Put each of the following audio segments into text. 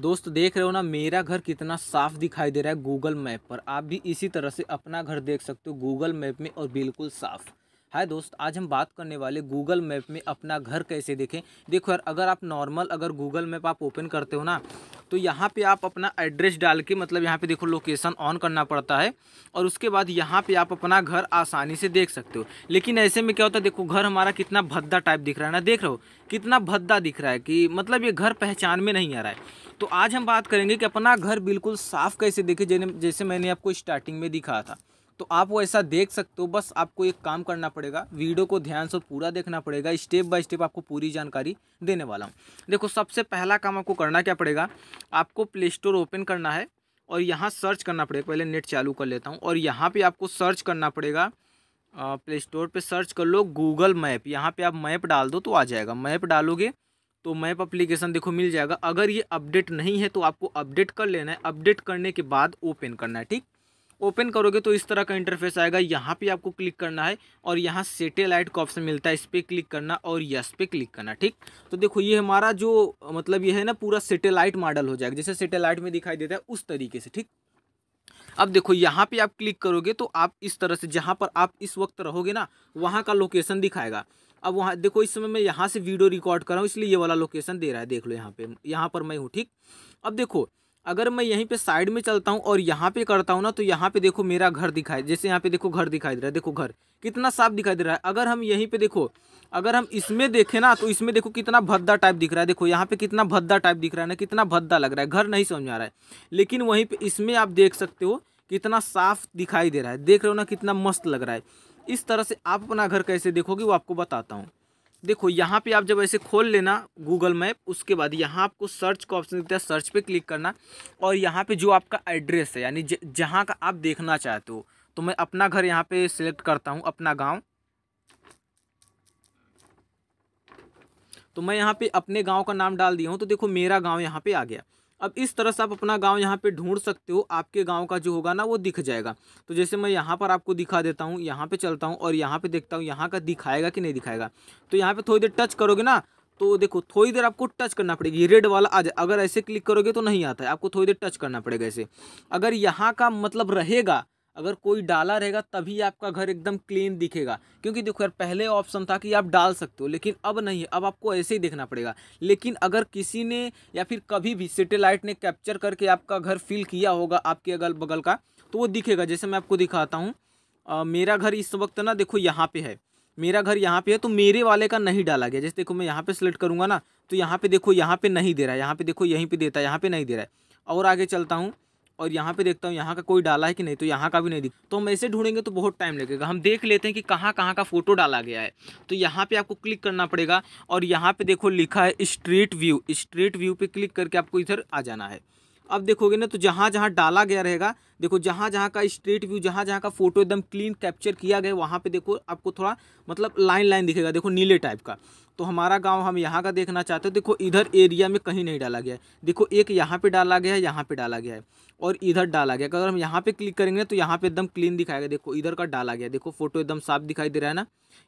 दोस्त देख रहे हो ना मेरा घर कितना साफ दिखाई दे रहा है गूगल मैप पर आप भी इसी तरह से अपना घर देख सकते हो गूगल मैप में और बिल्कुल साफ़ हाय दोस्त आज हम बात करने वाले गूगल मैप में अपना घर कैसे देखें देखो यार अगर आप नॉर्मल अगर गूगल मैप आप ओपन करते हो ना तो यहाँ पे आप अपना एड्रेस डाल के मतलब यहाँ पे देखो लोकेशन ऑन करना पड़ता है और उसके बाद यहाँ पे आप अपना घर आसानी से देख सकते हो लेकिन ऐसे में क्या होता है देखो घर हमारा कितना भद्दा टाइप दिख रहा है ना देख रहे हो कितना भद्दा दिख रहा है कि मतलब ये घर पहचान में नहीं आ रहा है तो आज हम बात करेंगे कि अपना घर बिल्कुल साफ़ कैसे देखें जैसे मैंने आपको स्टार्टिंग में दिखाया था तो आप वो ऐसा देख सकते हो बस आपको एक काम करना पड़ेगा वीडियो को ध्यान से पूरा देखना पड़ेगा स्टेप बाय स्टेप आपको पूरी जानकारी देने वाला हूँ देखो सबसे पहला काम आपको करना क्या पड़ेगा आपको प्ले स्टोर ओपन करना है और यहाँ सर्च करना पड़ेगा पहले नेट चालू कर लेता हूँ और यहाँ पर आपको सर्च करना पड़ेगा प्ले स्टोर पर सर्च कर लो गूगल मैप यहाँ पर आप मैप डाल दो तो आ जाएगा मैप डालोगे तो मैप अप्लीकेशन देखो मिल जाएगा अगर ये अपडेट नहीं है तो आपको अपडेट कर लेना है अपडेट करने के बाद ओपन करना है ठीक ओपन करोगे तो इस तरह का इंटरफेस आएगा यहाँ पे आपको क्लिक करना है और यहाँ सेटेलाइट का ऑप्शन मिलता है इस पर क्लिक करना और यस पे क्लिक करना ठीक तो देखो ये हमारा जो मतलब ये है ना पूरा सेटेलाइट मॉडल हो जाएगा जैसे सेटेलाइट में दिखाई देता है उस तरीके से ठीक अब देखो यहाँ पे आप क्लिक करोगे तो आप इस तरह से जहाँ पर आप इस वक्त रहोगे ना वहाँ का लोकेशन दिखाएगा अब वहाँ देखो इस समय मैं यहाँ से वीडियो रिकॉर्ड कर रहा हूँ इसलिए ये वाला लोकेशन दे रहा है देख लो यहाँ पे यहाँ पर मैं हूँ ठीक अब देखो अगर मैं यहीं पे साइड में चलता हूँ और यहाँ पे करता हूँ ना तो यहाँ पे देखो मेरा घर दिखाई जैसे यहाँ पे देखो घर दिखाई दे रहा है देखो घर कितना साफ दिखाई दे रहा है अगर हम यहीं पे देखो अगर हम इसमें देखें ना तो इसमें देखो कितना भद्दा टाइप दिख रहा है देखो यहाँ पे कितना भद्दा टाइप दिख रहा है ना कितना भद्दा लग रहा है घर नहीं समझ आ रहा है लेकिन वहीं पर इसमें आप देख सकते हो कितना साफ दिखाई दे रहा है देख रहे हो ना कितना मस्त लग रहा है इस तरह से आप अपना घर कैसे देखोगे वो आपको बताता हूँ देखो यहाँ पे आप जब ऐसे खोल लेना गूगल मैप उसके बाद यहाँ आपको सर्च का ऑप्शन देता है सर्च पे क्लिक करना और यहाँ पे जो आपका एड्रेस है यानी जहाँ का आप देखना चाहते हो तो मैं अपना घर यहाँ पे सिलेक्ट करता हूँ अपना गाँव तो मैं यहाँ पे अपने गाँव का नाम डाल दिया हूँ तो देखो मेरा गाँव यहाँ पे आ गया अब इस तरह से आप अपना गाँव यहाँ पर ढूंढ सकते हो आपके गाँव का जो होगा ना वो दिख जाएगा तो जैसे मैं यहाँ पर आपको दिखा देता हूँ यहाँ पर चलता हूँ और यहाँ पर देखता हूँ यहाँ का दिखाएगा कि नहीं दिखाएगा तो यहाँ पर थोड़ी देर टच करोगे ना तो देखो थोड़ी देर आपको टच करना पड़ेगी रेड वाला आ जाए अगर ऐसे क्लिक करोगे तो नहीं आता है आपको थोड़ी देर टच करना पड़ेगा ऐसे अगर यहाँ का मतलब रहेगा अगर कोई डाला रहेगा तभी आपका घर एकदम क्लीन दिखेगा क्योंकि देखो यार पहले ऑप्शन था कि आप डाल सकते हो लेकिन अब नहीं अब आपको ऐसे ही देखना पड़ेगा लेकिन अगर किसी ने या फिर कभी भी सेटेलाइट ने कैप्चर करके आपका घर फिल किया होगा आपके अगल बगल का तो वो दिखेगा जैसे मैं आपको दिखाता हूँ मेरा घर इस वक्त ना देखो यहाँ पर है मेरा घर यहाँ पे है तो मेरे वाले का नहीं डाला गया जैसे देखो मैं यहाँ पे सिलेक्ट करूँगा ना तो यहाँ पे देखो यहाँ पे नहीं दे रहा है यहाँ पे देखो यहीं पे देता है यहाँ पे नहीं दे रहा है और आगे चलता हूँ और यहाँ पे देखता हूँ यहाँ का कोई डाला है कि नहीं तो यहाँ का भी नहीं दिख तो हम ऐसे ढूंढेंगे तो बहुत टाइम लगेगा हम देख लेते हैं कि कहाँ कहाँ का फ़ोटो डाला गया है तो यहाँ पे आपको क्लिक करना पड़ेगा और यहाँ पे देखो लिखा है स्ट्रीट व्यू स्ट्रीट व्यू पे क्लिक करके आपको इधर आ जाना है अब देखोगे ना तो जहाँ जहाँ डाला गया रहेगा देखो जहाँ जहाँ का स्ट्रीट व्यू जहाँ जहाँ का फोटो एकदम क्लीन कैप्चर किया गया वहाँ पे देखो आपको थोड़ा मतलब लाइन लाइन दिखेगा देखो नीले टाइप का तो हमारा गांव हम यहाँ का देखना चाहते हो देखो इधर एरिया में कहीं नहीं डाला गया है देखो एक यहाँ पे डाला गया है यहाँ पे डाला गया है और इधर डाला गया अगर हम यहाँ पे क्लिक करेंगे तो यहाँ पे एकदम क्लीन दिखाएगा देखो इधर का डाला गया देखो फोटो एकदम साफ दिखाई दे रहा है ना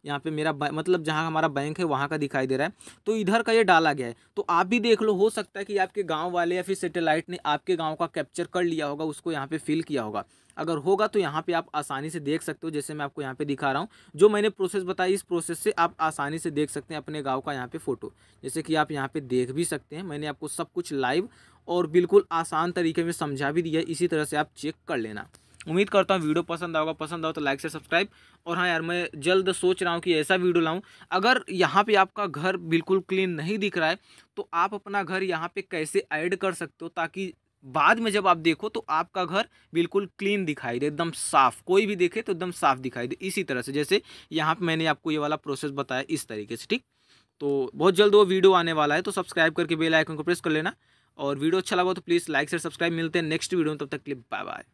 यहाँ पे मेरा मतलब जहाँ हमारा बैंक है वहाँ का दिखाई दे रहा है तो इधर का ये डाला गया है तो आप भी देख लो हो सकता है कि आपके गाँव वाले या फिर सेटेलाइट ने आपके गाँव का कैप्चर कर लिया होगा उसको यहाँ पे फिल किया होगा अगर होगा तो यहाँ पे आप आसानी से देख सकते हो जैसे मैं आपको यहाँ पे दिखा रहा हूँ जो मैंने प्रोसेस बताई इस प्रोसेस से आप आसानी से देख सकते हैं अपने गांव का यहाँ पे फ़ोटो जैसे कि आप यहाँ पे देख भी सकते हैं मैंने आपको सब कुछ लाइव और बिल्कुल आसान तरीके में समझा भी दिया इसी तरह से आप चेक कर लेना उम्मीद करता हूँ वीडियो पसंद आओगा पसंद आओ तो लाइक से सब्सक्राइब और हाँ यार मैं जल्द सोच रहा हूँ कि ऐसा वीडियो लाऊँ अगर यहाँ पे आपका घर बिल्कुल क्लीन नहीं दिख रहा है तो आप अपना घर यहाँ पे कैसे ऐड कर सकते हो ताकि बाद में जब आप देखो तो आपका घर बिल्कुल क्लीन दिखाई दे एकदम साफ कोई भी देखे तो एकदम साफ दिखाई दे इसी तरह से जैसे यहाँ पे मैंने आपको ये वाला प्रोसेस बताया इस तरीके से ठीक तो बहुत जल्द वो वीडियो आने वाला है तो सब्सक्राइब करके बेल आइकन को प्रेस कर लेना और वीडियो अच्छा लगा तो प्लीज़ लाइक से सब्सक्राइब मिलते हैं नेक्स्ट वीडियो में तब तक क्लिप बाय बाय